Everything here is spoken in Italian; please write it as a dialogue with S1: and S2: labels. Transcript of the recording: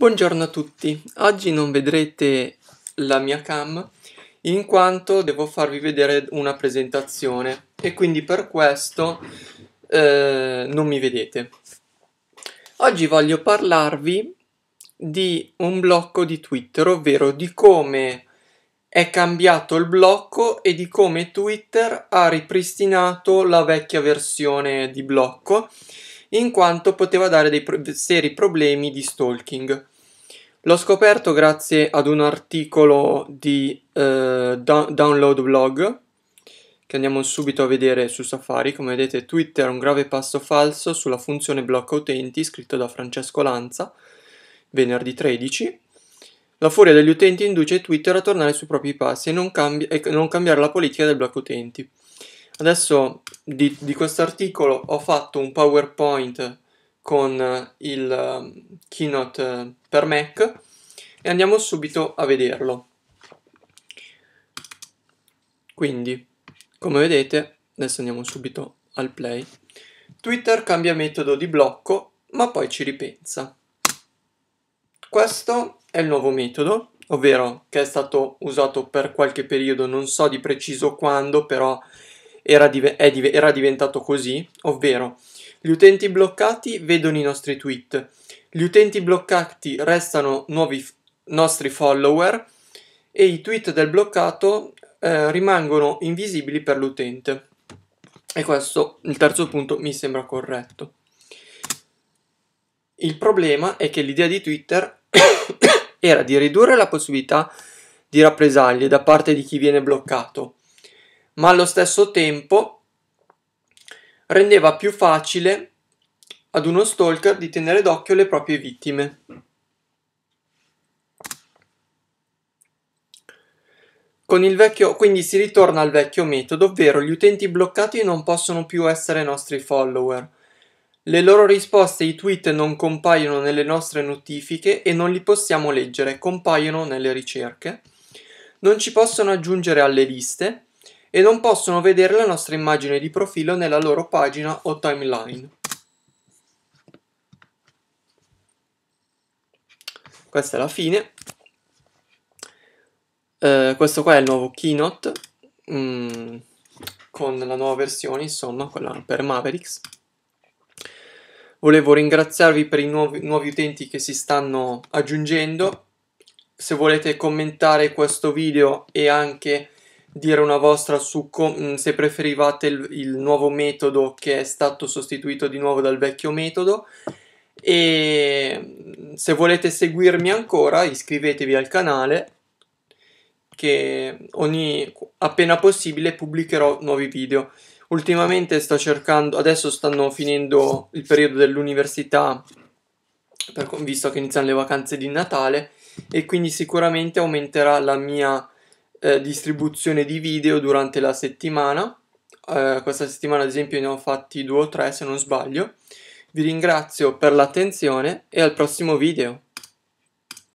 S1: Buongiorno a tutti, oggi non vedrete la mia cam in quanto devo farvi vedere una presentazione e quindi per questo eh, non mi vedete. Oggi voglio parlarvi di un blocco di Twitter, ovvero di come è cambiato il blocco e di come Twitter ha ripristinato la vecchia versione di blocco in quanto poteva dare dei seri problemi di stalking. L'ho scoperto grazie ad un articolo di eh, Download Blog che andiamo subito a vedere su Safari. Come vedete Twitter è un grave passo falso sulla funzione blocca utenti scritto da Francesco Lanza venerdì 13. La furia degli utenti induce Twitter a tornare sui propri passi e non, cambi- e non cambiare la politica del blocco utenti. Adesso di, di questo articolo ho fatto un PowerPoint con eh, il ehm, keynote eh, per Mac e andiamo subito a vederlo. Quindi, come vedete, adesso andiamo subito al play. Twitter cambia metodo di blocco, ma poi ci ripensa. Questo è il nuovo metodo, ovvero che è stato usato per qualche periodo, non so di preciso quando, però era, div era diventato così, ovvero gli utenti bloccati vedono i nostri tweet. Gli utenti bloccati restano nuovi nostri follower e i tweet del bloccato eh, rimangono invisibili per l'utente. E questo, il terzo punto, mi sembra corretto. Il problema è che l'idea di Twitter era di ridurre la possibilità di rappresaglie da parte di chi viene bloccato, ma allo stesso tempo rendeva più facile ad uno stalker di tenere d'occhio le proprie vittime. Vecchio, quindi si ritorna al vecchio metodo, ovvero gli utenti bloccati non possono più essere nostri follower. Le loro risposte ai tweet non compaiono nelle nostre notifiche e non li possiamo leggere, compaiono nelle ricerche. Non ci possono aggiungere alle liste e non possono vedere la nostra immagine di profilo nella loro pagina o timeline. Questa è la fine. Eh, questo qua è il nuovo Keynote mm, con la nuova versione, insomma, quella per Mavericks. Volevo ringraziarvi per i nuovi, nuovi utenti che si stanno aggiungendo. Se volete commentare questo video e anche dire una vostra su mm, se preferivate il, il nuovo metodo che è stato sostituito di nuovo dal vecchio metodo e mm, se volete seguirmi ancora iscrivetevi al canale che ogni appena possibile pubblicherò nuovi video ultimamente sto cercando adesso stanno finendo il periodo dell'università per, visto che iniziano le vacanze di Natale e quindi sicuramente aumenterà la mia eh, distribuzione di video durante la settimana. Eh, questa settimana ad esempio ne ho fatti due o tre se non sbaglio. Vi ringrazio per l'attenzione e al prossimo video.